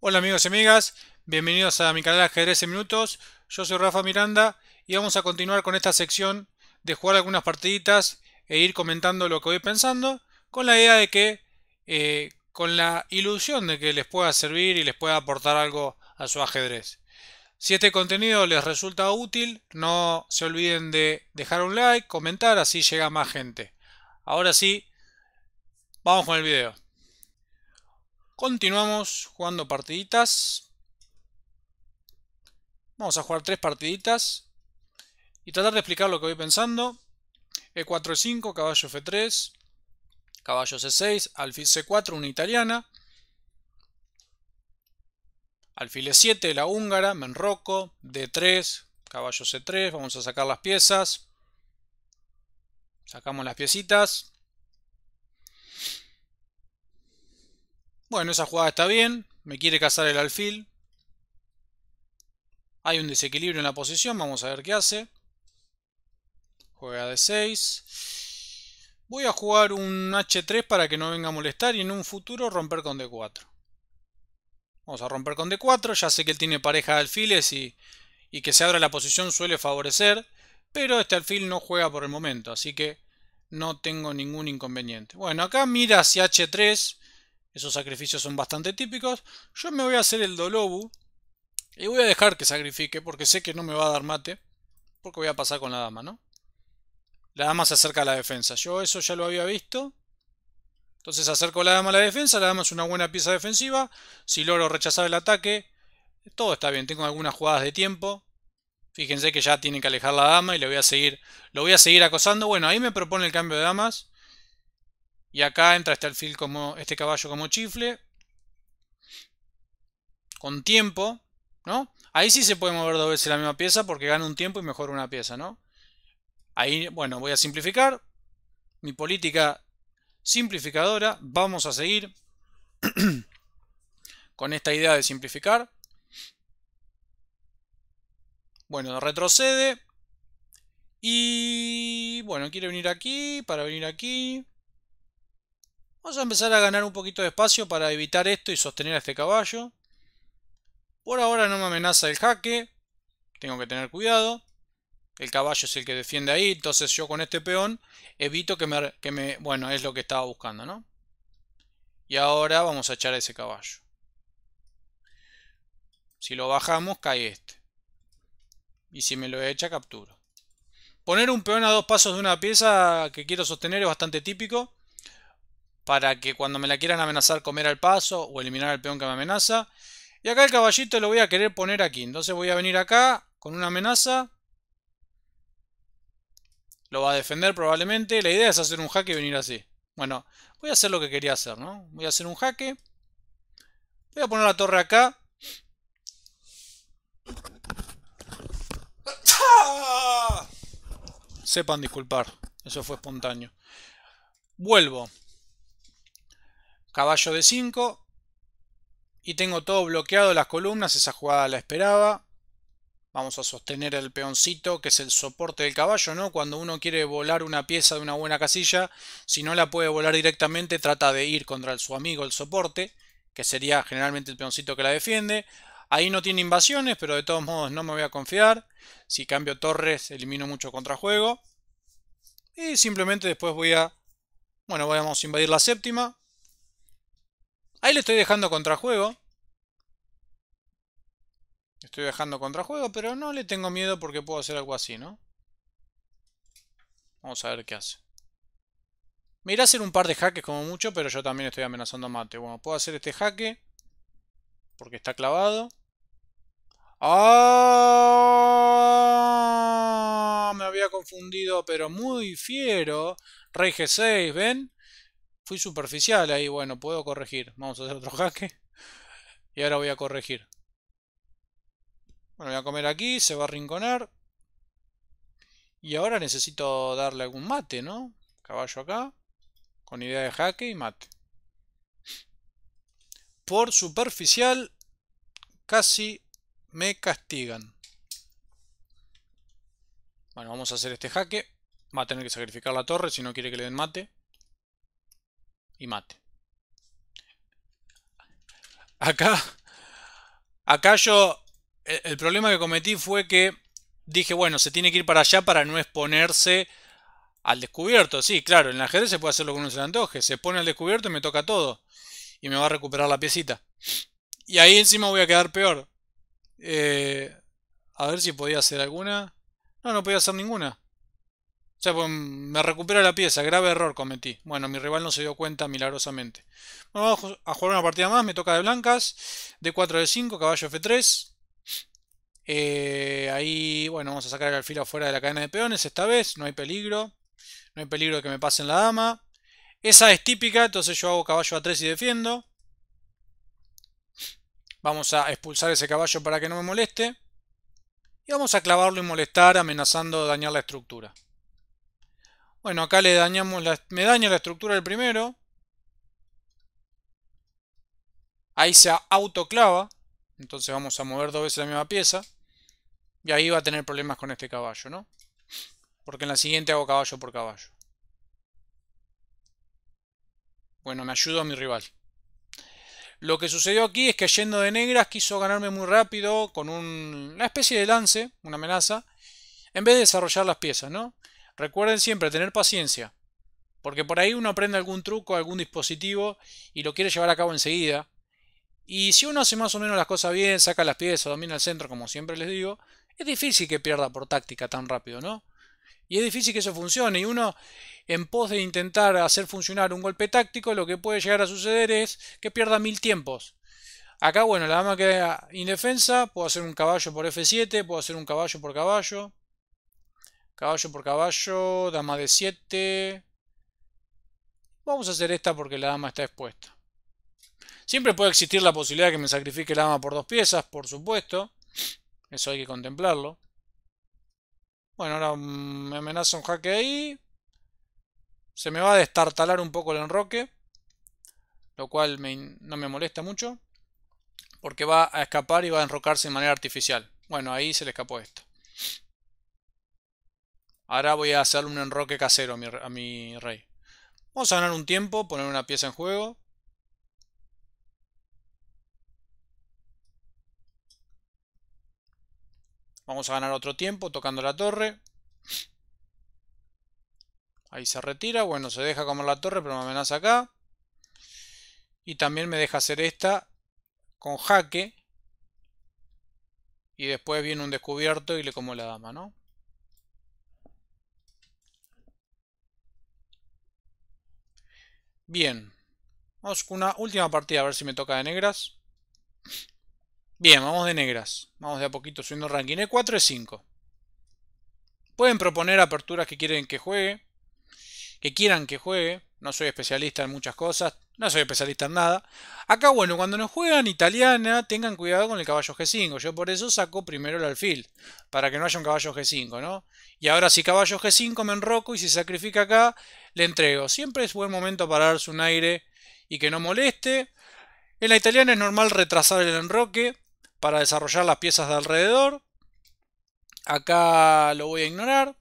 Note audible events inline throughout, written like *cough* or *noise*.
Hola amigos y amigas, bienvenidos a mi canal Ajedrez en Minutos. Yo soy Rafa Miranda y vamos a continuar con esta sección de jugar algunas partiditas e ir comentando lo que voy pensando con la idea de que, eh, con la ilusión de que les pueda servir y les pueda aportar algo a su ajedrez. Si este contenido les resulta útil, no se olviden de dejar un like, comentar, así llega más gente. Ahora sí, vamos con el video. Continuamos jugando partiditas. Vamos a jugar tres partiditas. Y tratar de explicar lo que voy pensando. E4, E5, caballo F3, caballo C6, alfil C4, una italiana. Alfil E7, la húngara, Menroco, D3, caballo C3, vamos a sacar las piezas. Sacamos las piecitas. Bueno, esa jugada está bien. Me quiere cazar el alfil. Hay un desequilibrio en la posición. Vamos a ver qué hace. Juega de 6. Voy a jugar un H3 para que no venga a molestar y en un futuro romper con D4. Vamos a romper con D4. Ya sé que él tiene pareja de alfiles y, y que se abra la posición suele favorecer. Pero este alfil no juega por el momento. Así que no tengo ningún inconveniente. Bueno, acá mira si H3. Esos sacrificios son bastante típicos. Yo me voy a hacer el Dolobu. Y voy a dejar que sacrifique porque sé que no me va a dar mate. Porque voy a pasar con la dama, ¿no? La dama se acerca a la defensa. Yo eso ya lo había visto. Entonces acerco a la dama a la defensa. La dama es una buena pieza defensiva. Si logro rechazar el ataque, todo está bien. Tengo algunas jugadas de tiempo. Fíjense que ya tiene que alejar la dama y le voy a seguir, lo voy a seguir acosando. Bueno, ahí me propone el cambio de damas. Y acá entra este alfil como este caballo como chifle. Con tiempo, ¿no? Ahí sí se puede mover dos veces la misma pieza porque gana un tiempo y mejora una pieza, ¿no? Ahí, bueno, voy a simplificar. Mi política simplificadora. Vamos a seguir *clears throat* con esta idea de simplificar. Bueno, retrocede. Y bueno, quiere venir aquí para venir aquí. Vamos a empezar a ganar un poquito de espacio para evitar esto y sostener a este caballo. Por ahora no me amenaza el jaque. Tengo que tener cuidado. El caballo es el que defiende ahí. Entonces yo con este peón evito que me... bueno, es lo que estaba buscando, ¿no? Y ahora vamos a echar a ese caballo. Si lo bajamos, cae este. Y si me lo echa, capturo. Poner un peón a dos pasos de una pieza que quiero sostener es bastante típico para que cuando me la quieran amenazar comer al paso o eliminar al peón que me amenaza. Y acá el caballito lo voy a querer poner aquí. Entonces voy a venir acá con una amenaza. Lo va a defender probablemente. La idea es hacer un jaque y venir así. Bueno, voy a hacer lo que quería hacer, ¿no? Voy a hacer un jaque. Voy a poner la torre acá. Sepan disculpar. Eso fue espontáneo. Vuelvo caballo de 5. Y tengo todo bloqueado las columnas, esa jugada la esperaba. Vamos a sostener el peoncito, que es el soporte del caballo, ¿no? Cuando uno quiere volar una pieza de una buena casilla, si no la puede volar directamente, trata de ir contra su amigo el soporte, que sería generalmente el peoncito que la defiende. Ahí no tiene invasiones, pero de todos modos no me voy a confiar. Si cambio torres, elimino mucho contrajuego. Y simplemente después voy a... Bueno, vamos a invadir la séptima. Ahí le estoy dejando contrajuego. Estoy dejando contrajuego, pero no le tengo miedo porque puedo hacer algo así, ¿no? Vamos a ver qué hace. Me irá a hacer un par de jaques como mucho, pero yo también estoy amenazando mate. Bueno, puedo hacer este jaque. Porque está clavado. ¡Ah! Me había confundido, pero muy fiero. Rey G6, ¿ven? Fui superficial ahí, bueno, puedo corregir. Vamos a hacer otro *laughs* jaque. Y ahora voy a corregir. Bueno, voy a comer aquí, se va a rinconar. Y ahora necesito darle algún mate, ¿no? Caballo acá. Con idea de jaque y mate. Por superficial, casi me castigan. Bueno, vamos a hacer este jaque. Va a tener que sacrificar la torre si no quiere que le den mate y mate. Acá, acá yo, e, el, problema que cometí fue que dije, bueno, se tiene que ir para allá para no exponerse al descubierto. Sí, claro, en la ajedrez se puede hacer lo que uno se antoje. Se pone al descubierto y me toca todo. Y me va a recuperar la piecita. Y ahí encima voy a quedar peor. Eh, a ver si podía hacer alguna. No, no podía hacer ninguna. O sea, pues me recupero la pieza, grave error cometí. Bueno, mi rival no se dio cuenta milagrosamente. vamos a jugar una partida más, me toca de blancas. D4 de 5, caballo F3. Eh, ahí, bueno, vamos a sacar el alfil afuera de la cadena de peones esta vez, no hay peligro. No hay peligro de que me pasen la dama. Esa es típica, entonces yo hago caballo a 3 y defiendo. Vamos a expulsar ese caballo para que no me moleste. Y vamos a clavarlo y molestar amenazando dañar la estructura. Bueno, acá le dañamos la, me daña la estructura del primero. Ahí se autoclava. Entonces vamos a mover dos veces la misma pieza. Y ahí va a tener problemas con este caballo, ¿no? Porque en la siguiente hago caballo por caballo. Bueno, me ayudo a mi rival. Lo que sucedió aquí es que yendo de negras quiso ganarme muy rápido con una especie de lance, una amenaza, en vez de desarrollar las piezas, ¿no? Recuerden siempre tener paciencia, porque por ahí uno aprende algún truco, algún dispositivo y lo quiere llevar a cabo enseguida. Y si uno hace más o menos las cosas bien, saca las piezas, domina el centro, como siempre les digo, es difícil que pierda por táctica tan rápido, ¿no? Y es difícil que eso funcione. Y uno, en pos de intentar hacer funcionar un golpe táctico, lo que puede llegar a suceder es que pierda mil tiempos. Acá, bueno, la dama queda indefensa, puedo hacer un caballo por F7, puedo hacer un caballo por caballo. Caballo por caballo, dama de 7. Vamos a hacer esta porque la dama está expuesta. Siempre puede existir la posibilidad de que me sacrifique la dama por dos piezas, por supuesto. Eso hay que contemplarlo. Bueno, ahora mm, me amenaza un jaque ahí. Se me va a destartalar un poco el enroque. Lo cual no me molesta mucho. Porque va a escapar y va a enrocarse de manera artificial. Bueno, ahí se le escapó esto. Ahora voy a hacerle un enroque casero a mi, rey. Vamos a ganar un tiempo, poner una pieza en juego. Vamos a ganar otro tiempo tocando la torre. Ahí se retira. Bueno, se deja comer la torre, pero me amenaza acá. Y también me deja hacer esta con jaque. Y después viene un descubierto y le como la dama, ¿no? Bien. Vamos con una última partida a ver si me toca de negras. Bien, vamos de negras. Vamos de a poquito subiendo el ranking. e 4 e 5. Pueden proponer aperturas que quieren que juegue. Que quieran que juegue. No soy especialista en muchas cosas. No soy especialista en nada. Acá, bueno, cuando nos juegan italiana, tengan cuidado con el caballo G5. Yo por eso saco primero el alfil. Para que no haya un caballo G5, ¿no? Y ahora si caballo G5 me enroco y si sacrifica acá, le entrego. Siempre es buen momento para darse un aire y que no moleste. En la italiana es normal retrasar el enroque para desarrollar las piezas de alrededor. Acá lo voy a ignorar.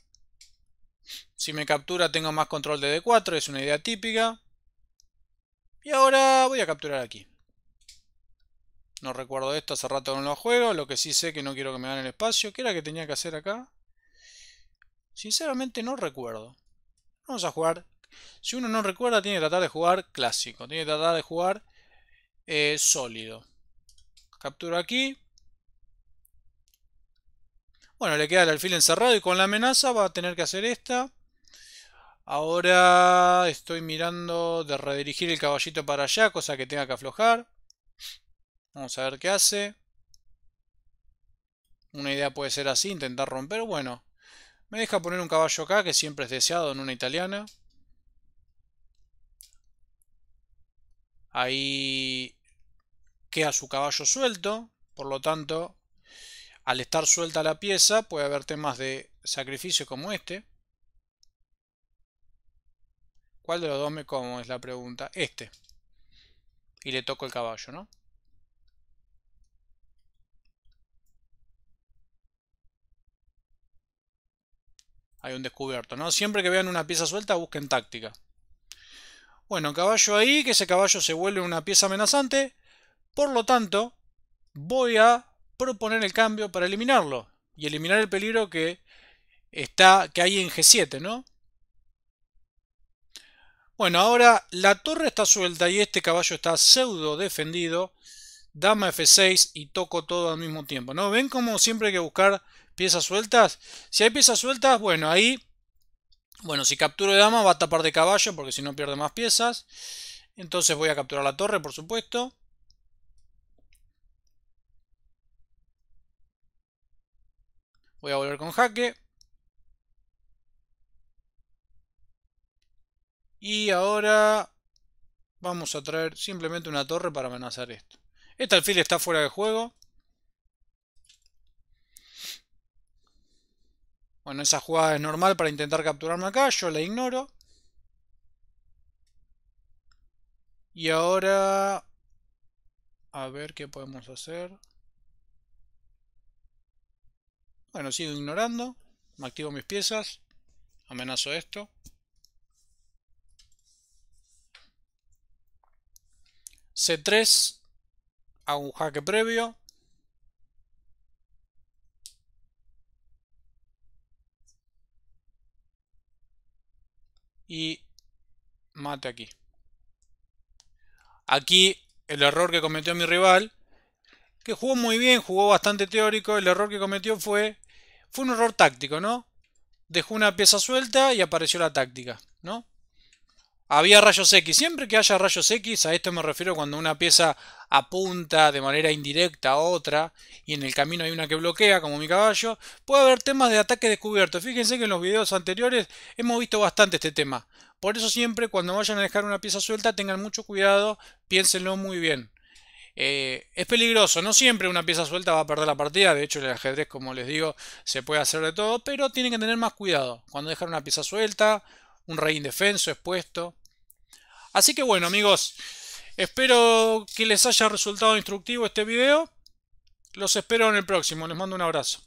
Si me captura tengo más control de D4, es una idea típica. Y ahora voy a capturar aquí. No recuerdo esto, hace rato no lo juego. Lo que sí sé que no quiero que me den el espacio. ¿Qué era que tenía que hacer acá? Sinceramente no recuerdo. Vamos a jugar. Si uno no recuerda, tiene que tratar de jugar clásico. Tiene que tratar de jugar eh, sólido. Capturo aquí. Bueno, le queda el alfil encerrado y con la amenaza va a tener que hacer esta. Ahora estoy mirando de redirigir el caballito para allá, cosa que tenga que aflojar. Vamos a ver qué hace. Una idea puede ser así, intentar romper. Bueno, me deja poner un caballo acá, que siempre es deseado en una italiana. Ahí queda su caballo suelto. Por lo tanto, al estar suelta la pieza, puede haber temas de sacrificio como este. ¿Cuál de los dos me como? Es la pregunta. Este. Y le toco el caballo, ¿no? Hay un descubierto, ¿no? Siempre que vean una pieza suelta, busquen táctica. Bueno, caballo ahí, que ese caballo se vuelve una pieza amenazante. Por lo tanto, voy a proponer el cambio para eliminarlo. Y eliminar el peligro que, está, que hay en G7, ¿no? Bueno, ahora la torre está suelta y este caballo está pseudo defendido. Dama F6 y toco todo al mismo tiempo. ¿No? ¿Ven como siempre hay que buscar piezas sueltas? Si hay piezas sueltas, bueno, ahí... Bueno, si capturo de dama va a tapar de caballo porque si no pierde más piezas. Entonces voy a capturar la torre, por supuesto. Voy a volver con jaque. Y ahora vamos a traer simplemente una torre para amenazar esto. Este alfil está fuera de juego. Bueno, esa jugada es normal para intentar capturarme acá. Yo la ignoro. Y ahora... A ver qué podemos hacer. Bueno, sigo ignorando. Me activo mis piezas. Amenazo esto. C3, hago un jaque previo. Y mate aquí. Aquí el error que cometió mi rival, que jugó muy bien, jugó bastante teórico, el error que cometió fue, fue un error táctico, ¿no? Dejó una pieza suelta y apareció la táctica, ¿no? Había rayos X. Siempre que haya rayos X, a esto me refiero cuando una pieza apunta de manera indirecta a otra y en el camino hay una que bloquea, como mi caballo, puede haber temas de ataque descubierto. Fíjense que en los videos anteriores hemos visto bastante este tema. Por eso siempre cuando vayan a dejar una pieza suelta tengan mucho cuidado, piénsenlo muy bien. Eh, es peligroso, no siempre una pieza suelta va a perder la partida, de hecho el ajedrez como les digo se puede hacer de todo, pero tienen que tener más cuidado. Cuando dejan una pieza suelta un rey indefenso expuesto. Así que bueno amigos, espero que les haya resultado instructivo este video. Los espero en el próximo. Les mando un abrazo.